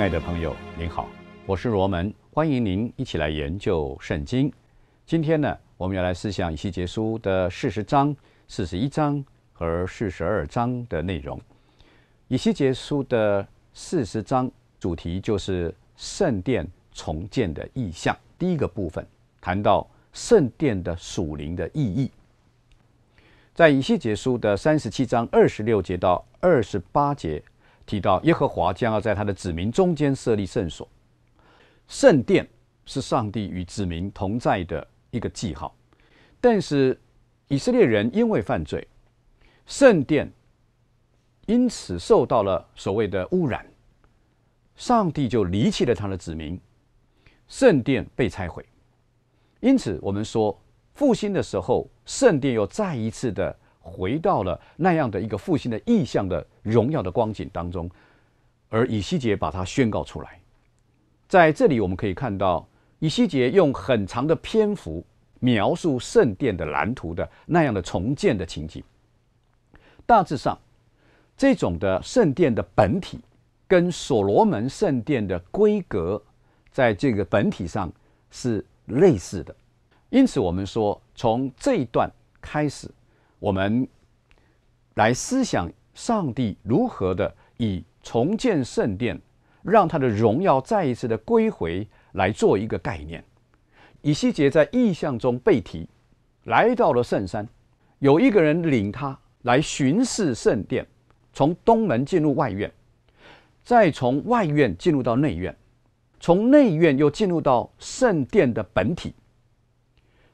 爱的朋友，您好，我是罗门，欢迎您一起来研究圣经。今天呢，我们要来思想以西结书的四十章、四十一章和四十二章的内容。以西结书的四十章主题就是圣殿重建的意象。第一个部分谈到圣殿的属灵的意义，在以西结书的三十七章二十六节到二十八节。提到耶和华将要在他的子民中间设立圣所，圣殿是上帝与子民同在的一个记号。但是以色列人因为犯罪，圣殿因此受到了所谓的污染，上帝就离弃了他的子民，圣殿被拆毁。因此，我们说复兴的时候，圣殿又再一次的。回到了那样的一个复兴的意象的荣耀的光景当中，而以西结把它宣告出来。在这里，我们可以看到以西结用很长的篇幅描述圣殿的蓝图的那样的重建的情景。大致上，这种的圣殿的本体跟所罗门圣殿的规格在这个本体上是类似的。因此，我们说从这一段开始。我们来思想上帝如何的以重建圣殿，让他的荣耀再一次的归回来做一个概念。以西结在意象中被提，来到了圣山，有一个人领他来巡视圣殿，从东门进入外院，再从外院进入到内院，从内院又进入到圣殿的本体，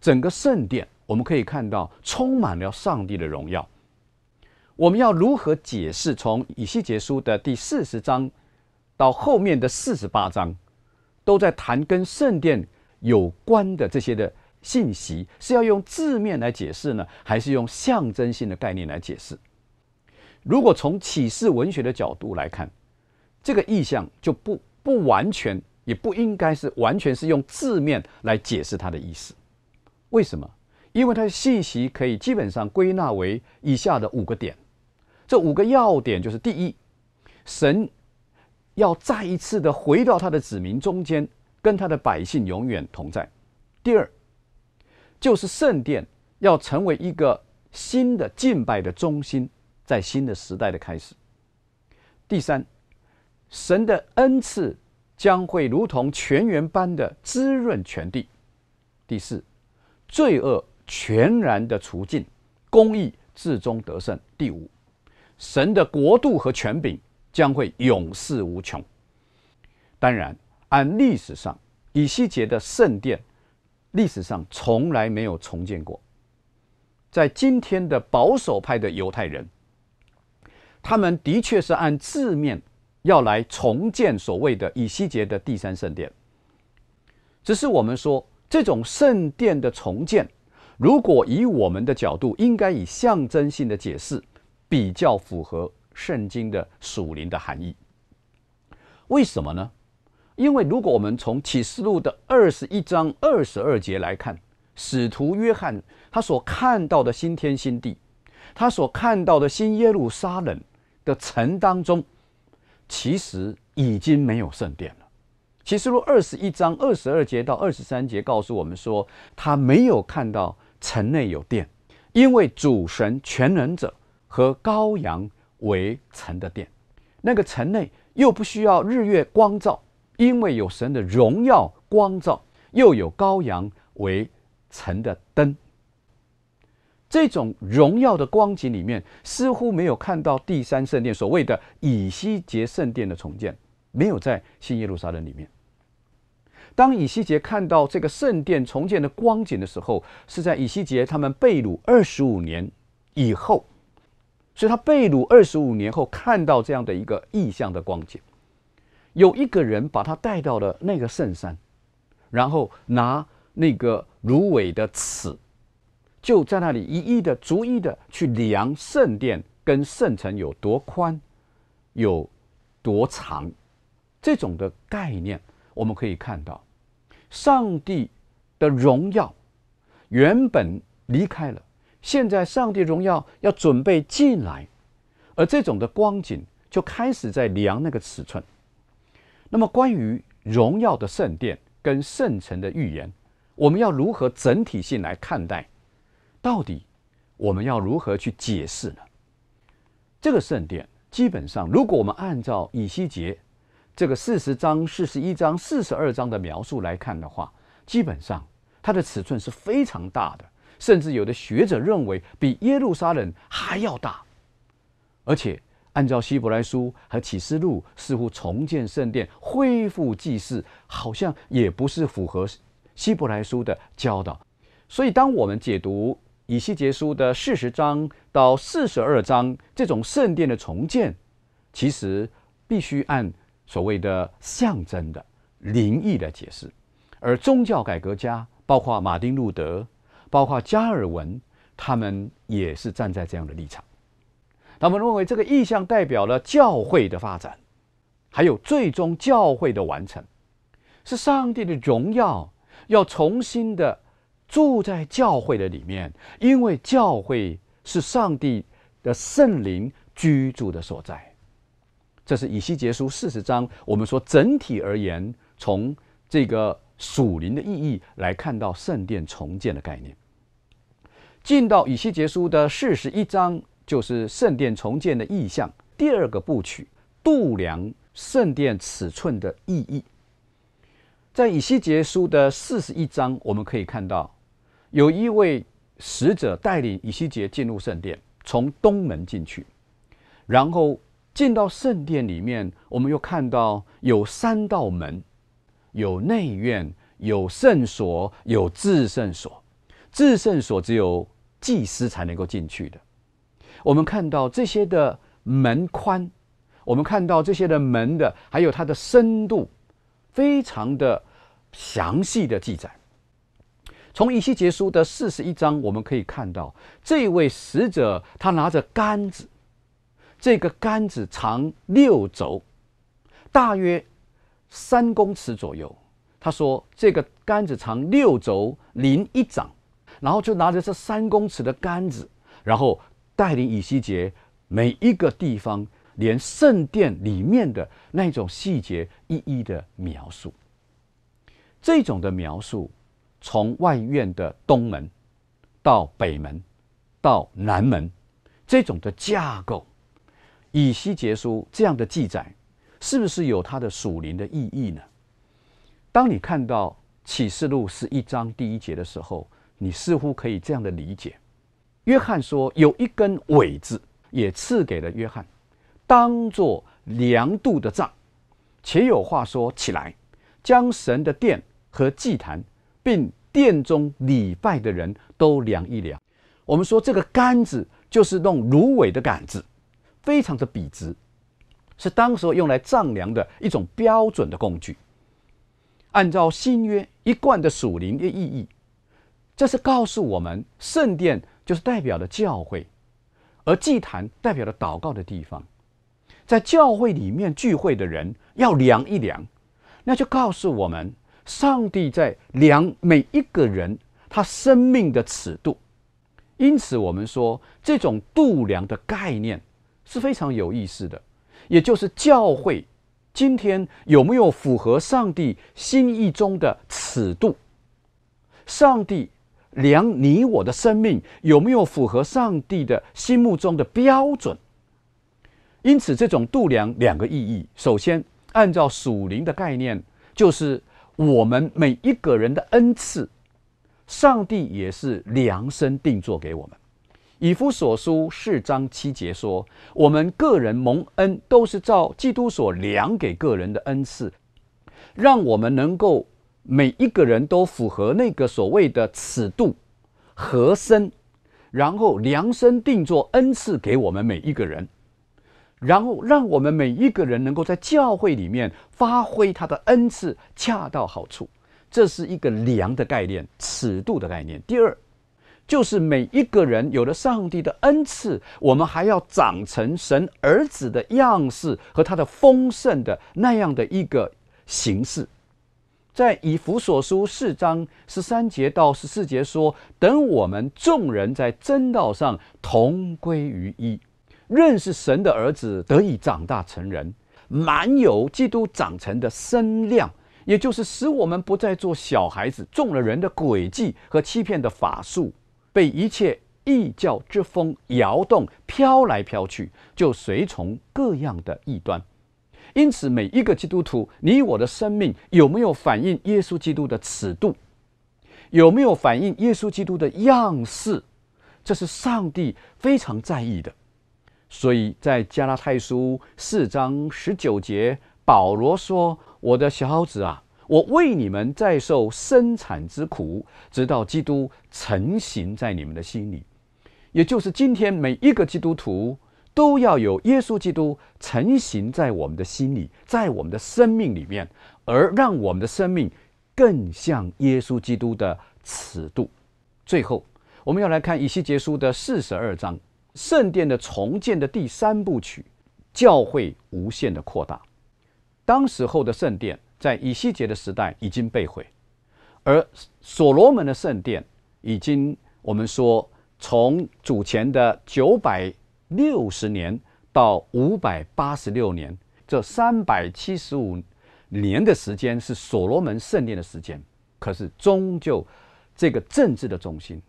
整个圣殿。我们可以看到，充满了上帝的荣耀。我们要如何解释从以西结书的第四十章到后面的四十八章，都在谈跟圣殿有关的这些的信息？是要用字面来解释呢，还是用象征性的概念来解释？如果从启示文学的角度来看，这个意象就不不完全，也不应该是完全是用字面来解释它的意思。为什么？因为它的信息可以基本上归纳为以下的五个点，这五个要点就是：第一，神要再一次的回到他的子民中间，跟他的百姓永远同在；第二，就是圣殿要成为一个新的敬拜的中心，在新的时代的开始；第三，神的恩赐将会如同泉源般的滋润全地；第四，罪恶。全然的除尽，公义至终得胜。第五，神的国度和权柄将会永世无穷。当然，按历史上以西结的圣殿，历史上从来没有重建过。在今天的保守派的犹太人，他们的确是按字面要来重建所谓的以西结的第三圣殿。只是我们说，这种圣殿的重建。如果以我们的角度，应该以象征性的解释比较符合圣经的属灵的含义。为什么呢？因为如果我们从启示录的二十一章二十二节来看，使徒约翰他所看到的新天新地，他所看到的新耶路撒冷的城当中，其实已经没有圣殿了。启示录二十一章二十二节到二十三节告诉我们说，他没有看到。城内有殿，因为主神全能者和羔羊为城的殿。那个城内又不需要日月光照，因为有神的荣耀光照，又有羔羊为城的灯。这种荣耀的光景里面，似乎没有看到第三圣殿所谓的以西结圣殿的重建，没有在新耶路撒冷里面。当以西结看到这个圣殿重建的光景的时候，是在以西结他们被掳二十五年以后，所以他被掳二十五年后看到这样的一个意象的光景，有一个人把他带到了那个圣山，然后拿那个芦苇的尺，就在那里一一的逐一的去量圣殿跟圣城有多宽，有多长，这种的概念。我们可以看到，上帝的荣耀原本离开了，现在上帝荣耀要准备进来，而这种的光景就开始在量那个尺寸。那么，关于荣耀的圣殿跟圣城的预言，我们要如何整体性来看待？到底我们要如何去解释呢？这个圣殿基本上，如果我们按照以西结。这个四十章、四十一章、四十二章的描述来看的话，基本上它的尺寸是非常大的，甚至有的学者认为比耶路撒冷还要大。而且，按照希伯来书和启示录，似乎重建圣殿、恢复祭祀，好像也不是符合希伯来书的教导。所以，当我们解读以西结书的四十章到四十二章这种圣殿的重建，其实必须按。所谓的象征的灵异的解释，而宗教改革家，包括马丁·路德，包括加尔文，他们也是站在这样的立场。他们认为这个意象代表了教会的发展，还有最终教会的完成，是上帝的荣耀要重新的住在教会的里面，因为教会是上帝的圣灵居住的所在。这是以西结书四十章，我们说整体而言，从这个属灵的意义来看到圣殿重建的概念。进到以西结书的四十一章，就是圣殿重建的意象，第二个部曲度量圣殿尺寸的意义。在以西结书的四十一章，我们可以看到有一位使者带领以西结进入圣殿，从东门进去，然后。进到圣殿里面，我们又看到有三道门，有内院，有圣所，有至圣所。至圣所只有祭司才能够进去的。我们看到这些的门宽，我们看到这些的门的，还有它的深度，非常的详细的记载。从以西结书的四十一章，我们可以看到这位使者，他拿着杆子。这个杆子长六轴，大约三公尺左右。他说：“这个杆子长六轴零一掌，然后就拿着这三公尺的杆子，然后带领以西杰每一个地方，连圣殿里面的那种细节一一的描述。这种的描述，从外院的东门到北门，到南门，这种的架构。”以西结书这样的记载，是不是有它的属灵的意义呢？当你看到启示录是一章第一节的时候，你似乎可以这样的理解：约翰说有一根苇子也赐给了约翰，当做量度的杖，且有话说起来，将神的殿和祭坛，并殿中礼拜的人都量一量。我们说这个杆子就是弄芦苇的杆子。非常的笔直，是当时用来丈量的一种标准的工具。按照新约一贯的属灵的意义，这是告诉我们，圣殿就是代表了教会，而祭坛代表了祷告的地方。在教会里面聚会的人要量一量，那就告诉我们，上帝在量每一个人他生命的尺度。因此，我们说这种度量的概念。是非常有意思的，也就是教会今天有没有符合上帝心意中的尺度？上帝量你我的生命有没有符合上帝的心目中的标准？因此，这种度量两个意义：首先，按照属灵的概念，就是我们每一个人的恩赐，上帝也是量身定做给我们。以夫所书四章七节说：“我们个人蒙恩，都是照基督所量给个人的恩赐，让我们能够每一个人都符合那个所谓的尺度，和身，然后量身定做恩赐给我们每一个人，然后让我们每一个人能够在教会里面发挥他的恩赐，恰到好处。这是一个量的概念，尺度的概念。第二。”就是每一个人有了上帝的恩赐，我们还要长成神儿子的样式和他的丰盛的那样的一个形式。在以弗所书四章十三节到十四节说：“等我们众人在真道上同归于一，认识神的儿子，得以长大成人，满有基督长成的身量，也就是使我们不再做小孩子，中了人的诡计和欺骗的法术。”被一切异教之风摇动，飘来飘去，就随从各样的异端。因此，每一个基督徒，你我的生命有没有反映耶稣基督的尺度，有没有反映耶稣基督的样式，这是上帝非常在意的。所以在加拉太书四章十九节，保罗说：“我的小子啊。”我为你们在受生产之苦，直到基督成型在你们的心里，也就是今天每一个基督徒都要有耶稣基督成型在我们的心里，在我们的生命里面，而让我们的生命更像耶稣基督的尺度。最后，我们要来看以西结书的四十二章，圣殿的重建的第三部曲，教会无限的扩大。当时候的圣殿。在以西结的时代已经被毁，而所罗门的圣殿已经，我们说从主前的九百六十年到五百八十六年，这三百七十五年的时间是所罗门圣殿的时间。可是，终究这个政治的中心，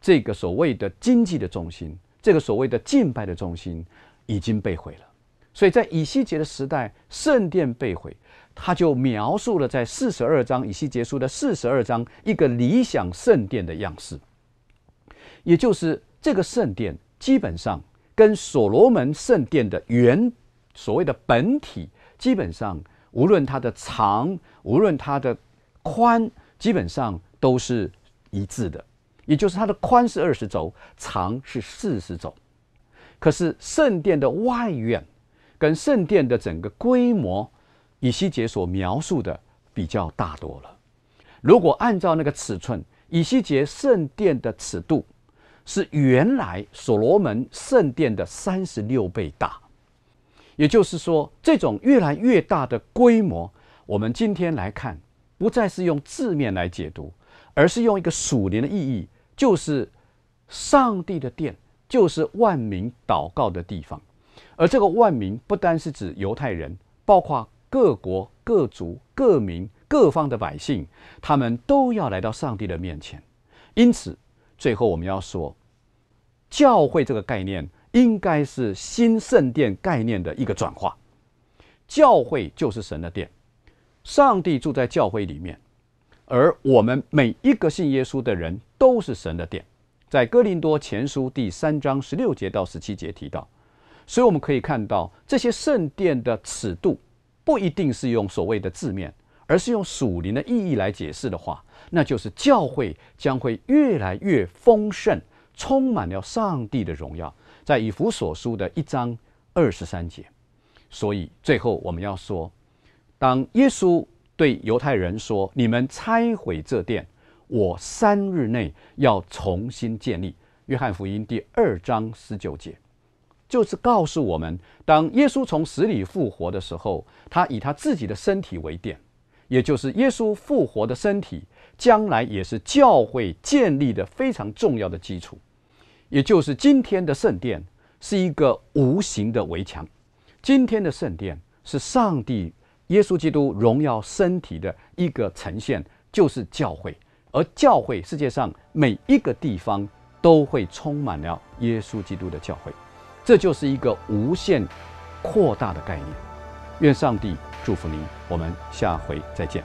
这个所谓的经济的中心，这个所谓的敬拜的中心已经被毁了。所以在以西结的时代，圣殿被毁。他就描述了在四十二章以西结束的四十二章一个理想圣殿的样式，也就是这个圣殿基本上跟所罗门圣殿的原所谓的本体基本上，无论它的长，无论它的宽，基本上都是一致的，也就是它的宽是二十轴，长是四十轴。可是圣殿的外院跟圣殿的整个规模。以西结所描述的比较大多了。如果按照那个尺寸，以西结圣殿的尺度是原来所罗门圣殿的三十六倍大。也就是说，这种越来越大的规模，我们今天来看，不再是用字面来解读，而是用一个属灵的意义，就是上帝的殿，就是万民祷告的地方。而这个万民不单是指犹太人，包括。各国各族各民各方的百姓，他们都要来到上帝的面前。因此，最后我们要说，教会这个概念应该是新圣殿概念的一个转化。教会就是神的殿，上帝住在教会里面，而我们每一个信耶稣的人都是神的殿。在哥林多前书第三章十六节到十七节提到，所以我们可以看到这些圣殿的尺度。不一定是用所谓的字面，而是用属灵的意义来解释的话，那就是教会将会越来越丰盛，充满了上帝的荣耀，在以弗所书的一章二十三节。所以最后我们要说，当耶稣对犹太人说：“你们拆毁这殿，我三日内要重新建立。”约翰福音第二章十九节。就是告诉我们，当耶稣从死里复活的时候，他以他自己的身体为殿，也就是耶稣复活的身体，将来也是教会建立的非常重要的基础。也就是今天的圣殿是一个无形的围墙，今天的圣殿是上帝耶稣基督荣耀身体的一个呈现，就是教会，而教会世界上每一个地方都会充满了耶稣基督的教会。这就是一个无限扩大的概念。愿上帝祝福您，我们下回再见。